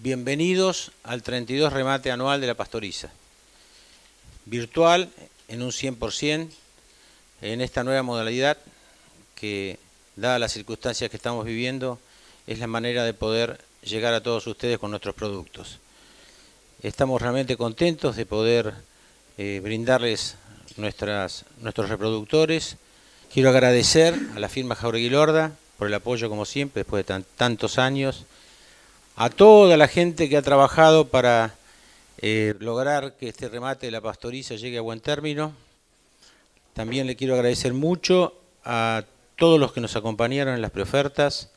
Bienvenidos al 32 remate anual de la pastoriza. Virtual en un 100% en esta nueva modalidad que, dadas las circunstancias que estamos viviendo, es la manera de poder llegar a todos ustedes con nuestros productos. Estamos realmente contentos de poder eh, brindarles nuestras, nuestros reproductores. Quiero agradecer a la firma Jauregui Lorda por el apoyo, como siempre, después de tantos años a toda la gente que ha trabajado para eh, lograr que este remate de la pastoriza llegue a buen término. También le quiero agradecer mucho a todos los que nos acompañaron en las preofertas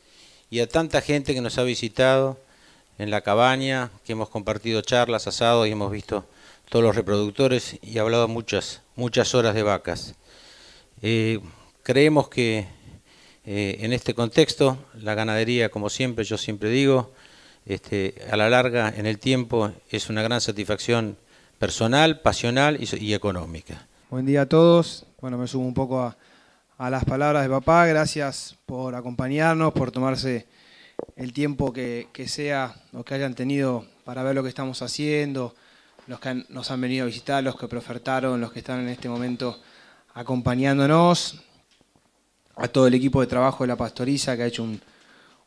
y a tanta gente que nos ha visitado en la cabaña, que hemos compartido charlas, asados y hemos visto todos los reproductores y hablado muchas, muchas horas de vacas. Eh, creemos que eh, en este contexto la ganadería, como siempre, yo siempre digo, este, a la larga, en el tiempo, es una gran satisfacción personal, pasional y, económica. Buen día a todos. Bueno, me sumo un poco a, las palabras de papá. Gracias por acompañarnos, por tomarse el tiempo que, sea o que hayan tenido para ver lo que estamos haciendo, los que nos han venido a visitar, los que profertaron, los que están en este momento acompañándonos, a todo el equipo de trabajo de la pastoriza que ha hecho un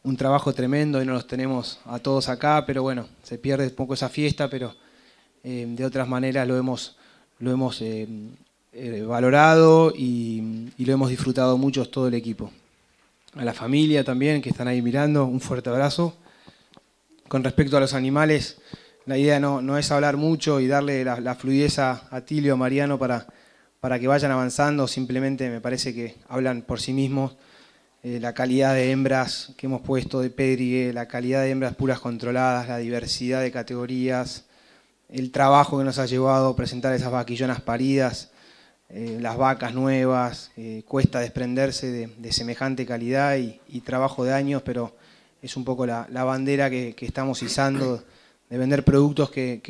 un trabajo tremendo y no los tenemos a todos acá, pero bueno, se pierde un poco esa fiesta, pero eh, de otras maneras lo hemos, lo hemos eh, eh, valorado y, lo hemos disfrutado mucho todo el equipo. A la familia también, que están ahí mirando, un fuerte abrazo. Con respecto a los animales, la idea no, es hablar mucho y darle la, fluidez a, Tilio, a Mariano, para, para que vayan avanzando, simplemente me parece que hablan por sí mismos. Eh, la calidad de hembras que hemos puesto de Pedrigue, la calidad de hembras puras controladas, la diversidad de categorías, el trabajo que nos ha llevado a presentar esas vaquillonas paridas, eh, las vacas nuevas, eh, cuesta desprenderse de, semejante calidad y, trabajo de años, pero es un poco la, bandera que, estamos izando de vender productos que,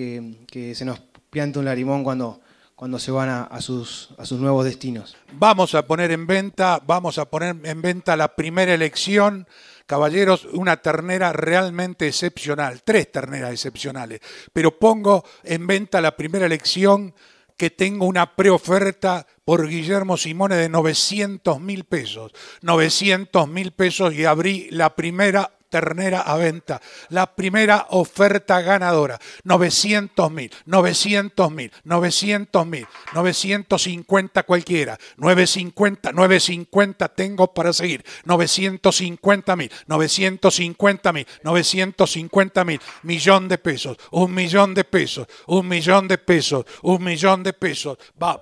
que se nos pianta un larimón cuando cuando se van a, sus, nuevos destinos. Vamos a poner en venta, vamos a poner en venta la primera elección. Caballeros, una ternera realmente excepcional, tres terneras excepcionales, pero pongo en venta la primera elección que tengo una preoferta por Guillermo Simone de 900 mil pesos. 900 mil pesos y abrí la primera ternera a venta. La primera oferta ganadora, 900 mil, 900 mil, 900 mil, 950 cualquiera, 950, 950 tengo para seguir, 950 mil, 950 mil, 950 mil, millón de pesos, un millón de pesos, un millón de pesos, un millón de pesos.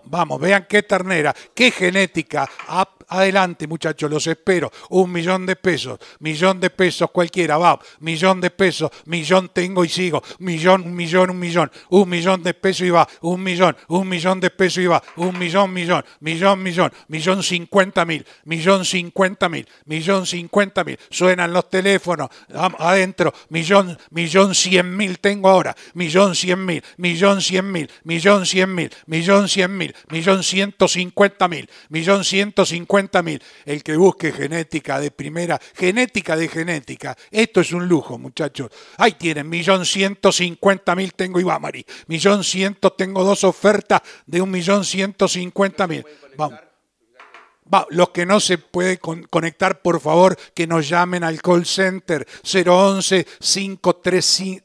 vamos, vean qué ternera, qué genética. Adelante, muchachos, los espero. Un millón de pesos, millón de pesos cualquiera, va, millón de pesos, millón tengo y sigo, millón, un millón, un millón, un millón de pesos y va, un millón, un millón de pesos y va, un millón, millón, millón, millón, millón cincuenta mil, millón cincuenta mil, millón cincuenta mil. Suenan los teléfonos adentro, millón, millón cien mil tengo ahora, millón cien mil, millón cien mil, millón cien mil, millón cien mil, millón ciento cincuenta mil, millón ciento cincuenta mil. El que busque genética de primera, genética de genética. Esto es un lujo, muchachos. Ahí tienen, millón ciento cincuenta mil tengo Ibamari. Millón ciento tengo dos ofertas de un millón ciento cincuenta mil. Vamos. los que no se puede conectar, por favor, que nos llamen al call center 011 535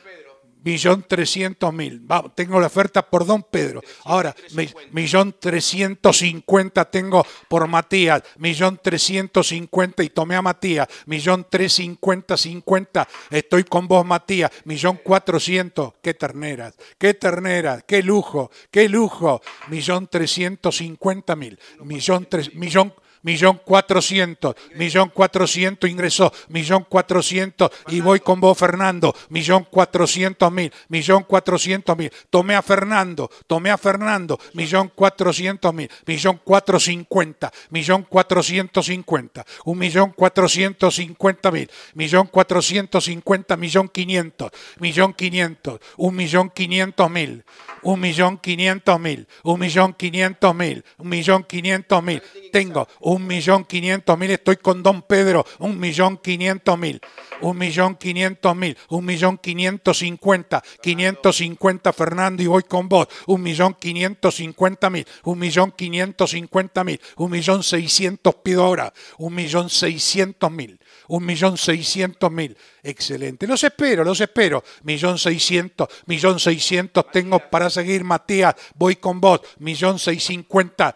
millón trescientos mil. tengo la oferta por Don Pedro. Ahora, millón trescientos cincuenta tengo por Matías. Millón trescientos cincuenta y tomé a Matías. Millón tres cincuenta cincuenta. Estoy con vos, Matías. Millón cuatrocientos. Qué terneras, qué terneras, qué lujo, qué lujo. Millón trescientos cincuenta mil. Millón tres, millón millón cuatrocientos, millón cuatrocientos ingresó, millón cuatrocientos y voy con vos Fernando, millón cuatrocientos mil, millón cuatrocientos mil, tomé a Fernando, tomé a Fernando, millón cuatrocientos mil, millón cuatro cincuenta, millón cuatrocientos cincuenta, un millón cuatrocientos cincuenta mil, millón cuatrocientos cincuenta, millón quinientos, millón quinientos, un millón quinientos mil, un millón quinientos mil, un millón quinientos mil, un millón quinientos mil, tengo un millón quinientos mil, estoy con don Pedro, un millón quinientos mil, un millón quinientos mil, un millón quinientos cincuenta, quinientos cincuenta Fernando y voy con vos, un millón quinientos cincuenta mil, un millón quinientos cincuenta mil, un millón seiscientos pido ahora, un millón seiscientos mil un millón seiscientos mil. Excelente. Los espero, los espero. Millón seiscientos, millón seiscientos tengo para seguir, Matías. Voy con vos. Millón seis cincuenta,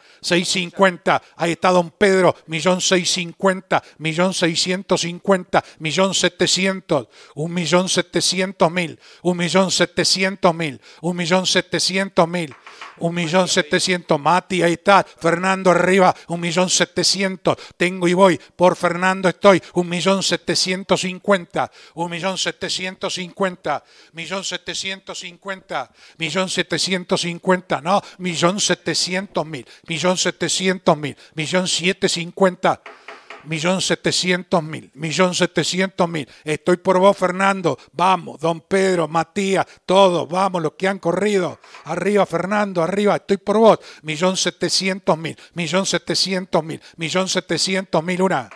Ahí está don Pedro. Millón seis cincuenta, millón seiscientos cincuenta, millón setecientos, un millón setecientos mil, un millón setecientos mil, un millón setecientos mil. Un millón setecientos, Mati, ahí está. Fernando arriba, un millón setecientos. Tengo y voy. Por Fernando estoy. Un millón millón setecientos cincuenta, un millón setecientos cincuenta, millón setecientos cincuenta, millón setecientos cincuenta, no, millón setecientos mil, millón setecientos mil, millón siete cincuenta millón setecientos mil, millón setecientos mil. Estoy por vos, Fernando. Vamos, don Pedro, Matías, todos, vamos, los que han corrido. Arriba, Fernando, arriba, estoy por vos. Millón setecientos mil, millón setecientos mil, millón setecientos mil, una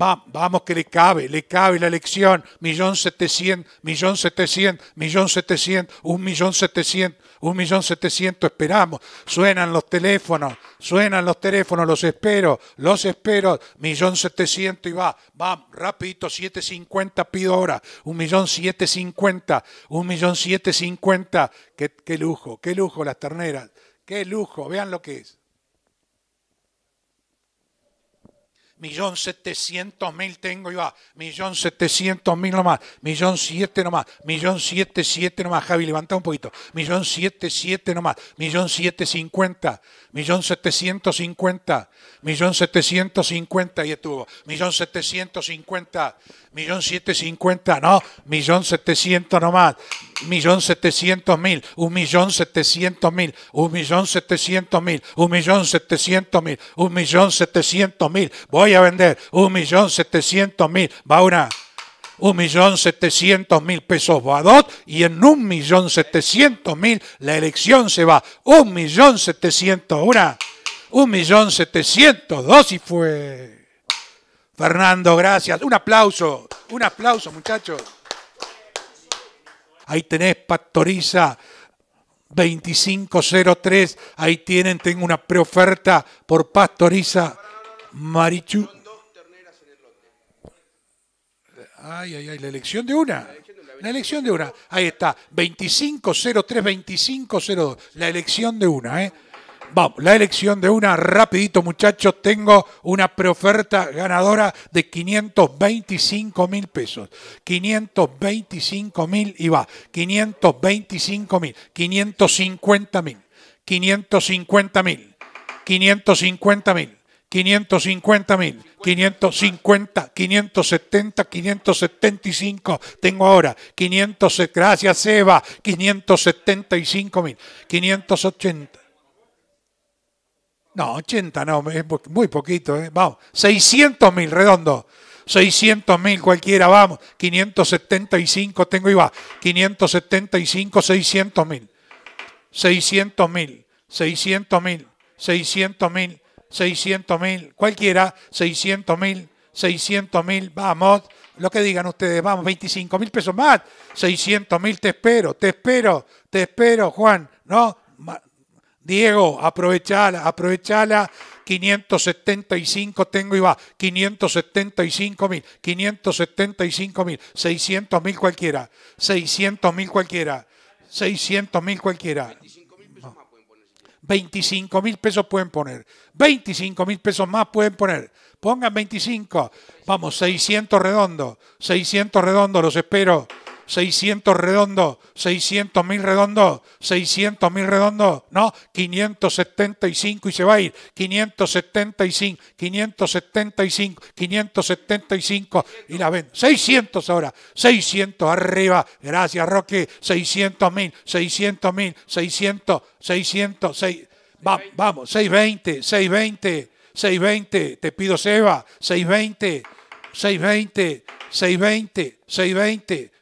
va, vamos que le cabe, le cabe la elección, millón setecientos, millón setecientos, millón setecientos, un millón setecientos, un millón esperamos, suenan los teléfonos, suenan los teléfonos, los espero, los espero, millón setecientos y va, va, rapidito, 7.50, cincuenta pido ahora, un millón siete cincuenta, un millón siete cincuenta, qué lujo, qué lujo las terneras, qué lujo, vean lo que es. millón setecientos mil tengo yo, ah, millón setecientos mil nomás, millón siete nomás, millón siete siete nomás, Javi, levanta un poquito, millón siete siete nomás, millón siete cincuenta, millón setecientos cincuenta, millón setecientos cincuenta y estuvo, millón setecientos cincuenta, millón siete cincuenta, no, millón setecientos nomás, millón setecientos mil, un millón setecientos mil, un millón setecientos mil, un millón setecientos mil, un millón setecientos mil, voy a vender un millón setecientos mil, va una un millón setecientos mil pesos va a dos y en un millón setecientos mil la elección se va un millón setecientos una, un millón setecientos dos y fue. Fernando, gracias. Un aplauso, un aplauso, muchachos. Ahí tenés Pastoriza 2503. Ahí tienen, tengo una preoferta por Pastoriza Marichu. Ay, ay, ay, la elección de una. La elección de una. Ahí está, 2503, 2502. La elección de una, ¿eh? Vamos, la elección de una, rapidito muchachos, tengo una preoferta ganadora de 525 mil pesos. 525 mil y va, 525 mil, 550 mil, 550 mil, 550 mil. 550 mil, 550, 570, 575, tengo ahora, 500, gracias Eva, 575 mil, 580, no, 80 no, es muy poquito. Eh. Vamos, 600 mil, redondo. 600 mil cualquiera, vamos. 575 tengo y va. 575, 600 mil. 600 mil, 600 mil, 600 mil, 600 mil, cualquiera, 600 mil, 600 mil, vamos, lo que digan ustedes, vamos, 25 mil pesos más, 600 mil, te espero, te espero, te espero, Juan, ¿no? Diego, aprovechala, aprovechala. 575 tengo y va. 575 mil, 575 mil, 600 mil cualquiera, 600 mil cualquiera, 600 mil cualquiera. 25 mil pesos pueden poner. 25 mil pesos más pueden poner. Pongan 25. Vamos, 600 redondo. 600 redondo, los espero. 600 redondos, 600 mil redondos, 600 mil redondos, no, 575 y se va a ir, 575, 575, 575 y la ven. 600 ahora, 600 arriba, gracias Roque, 600 mil, 600 mil, 600, 600, 6, vamos, 620, 620, 620, te pido Seba, 620, 620, 620, 620.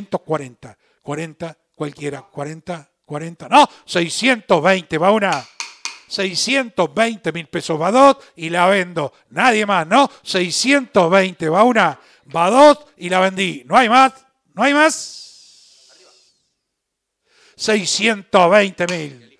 640, 40, cualquiera, 40, 40, no, 620, va una. 620 mil pesos va dos y la vendo. Nadie más, ¿no? 620 va una va dos y la vendí. No hay más, no hay más. 620 mil.